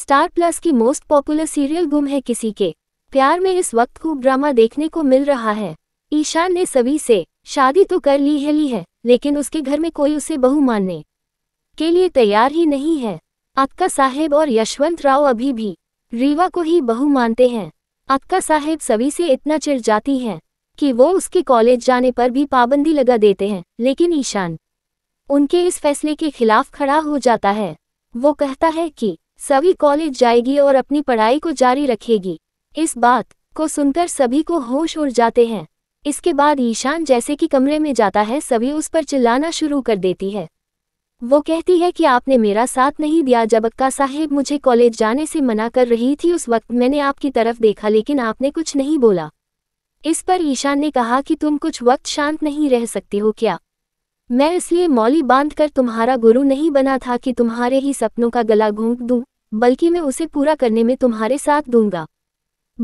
star Plus की most popular serial Ghum Hai किसी के प्यार में इस वक्त खूब ड्रामा देखने को मिल रहा है ईशान ने सभी से शादी तो कर ली है ली है लेकिन उसके घर में कोई उसे बहु मानने के लिए तैयार ही नहीं है अक्का साहेब और यशवंत राव अभी भी रीवा को ही बहू मानते हैं अक्का साहेब सभी से इतना चिढ़ जाती हैं कि वो उसके कॉलेज जाने पर भी पाबंदी लगा देते हैं लेकिन ईशान उनके इस फैसले के खिलाफ खड़ा हो जाता है वो कहता है कि सभी कॉलेज जाएगी और अपनी पढ़ाई को जारी रखेगी इस बात को सुनकर सभी को होश उड़ जाते हैं इसके बाद ईशान जैसे कि कमरे में जाता है सभी उस पर चिल्लाना शुरू कर देती है वो कहती है कि आपने मेरा साथ नहीं दिया जब अक्का साहेब मुझे कॉलेज जाने से मना कर रही थी उस वक्त मैंने आपकी तरफ देखा लेकिन आपने कुछ नहीं बोला इस पर ईशान ने कहा कि तुम कुछ वक्त शांत नहीं रह सकती हो क्या मैं इसलिए मौली बांध कर तुम्हारा गुरु नहीं बना था कि तुम्हारे ही सपनों का गला घूंट दूं, बल्कि मैं उसे पूरा करने में तुम्हारे साथ दूंगा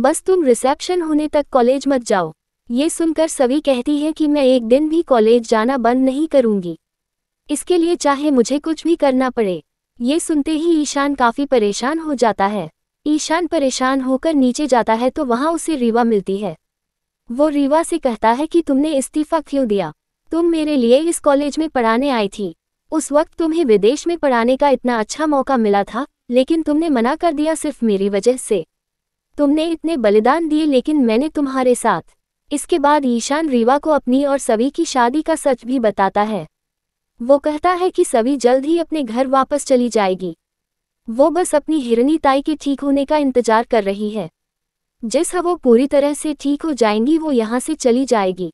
बस तुम रिसेप्शन होने तक कॉलेज मत जाओ ये सुनकर सभी कहती है कि मैं एक दिन भी कॉलेज जाना बंद नहीं करूंगी इसके लिए चाहे मुझे कुछ भी करना पड़े ये सुनते ही ईशान काफ़ी परेशान हो जाता है ईशान परेशान होकर नीचे जाता है तो वहां उसे रीवा मिलती है वो रीवा से कहता है कि तुमने इस्तीफ़ा क्यों दिया तुम मेरे लिए इस कॉलेज में पढ़ाने आई थी उस वक्त तुम्हें विदेश में पढ़ाने का इतना अच्छा मौका मिला था लेकिन तुमने मना कर दिया सिर्फ मेरी वजह से तुमने इतने बलिदान दिए लेकिन मैंने तुम्हारे साथ इसके बाद ईशान रीवा को अपनी और सभी की शादी का सच भी बताता है वो कहता है कि सभी जल्द ही अपने घर वापस चली जाएगी वो बस अपनी हिरनी ताई के ठीक होने का इंतजार कर रही है जिस वो पूरी तरह से ठीक हो जाएंगी वो यहाँ से चली जाएगी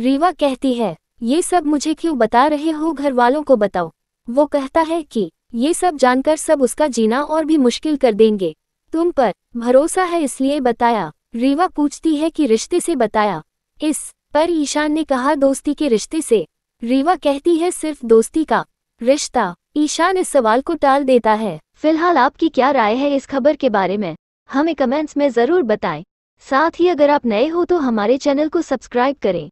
रीवा कहती है ये सब मुझे क्यों बता रहे हो घर वालों को बताओ वो कहता है कि ये सब जानकर सब उसका जीना और भी मुश्किल कर देंगे तुम पर भरोसा है इसलिए बताया रीवा पूछती है कि रिश्ते से बताया इस पर ईशान ने कहा दोस्ती के रिश्ते से रीवा कहती है सिर्फ दोस्ती का रिश्ता ईशान इस सवाल को टाल देता है फिलहाल आपकी क्या राय है इस खबर के बारे में हमें कमेंट्स में ज़रूर बताएं साथ ही अगर आप नए हो तो हमारे चैनल को सब्सक्राइब करें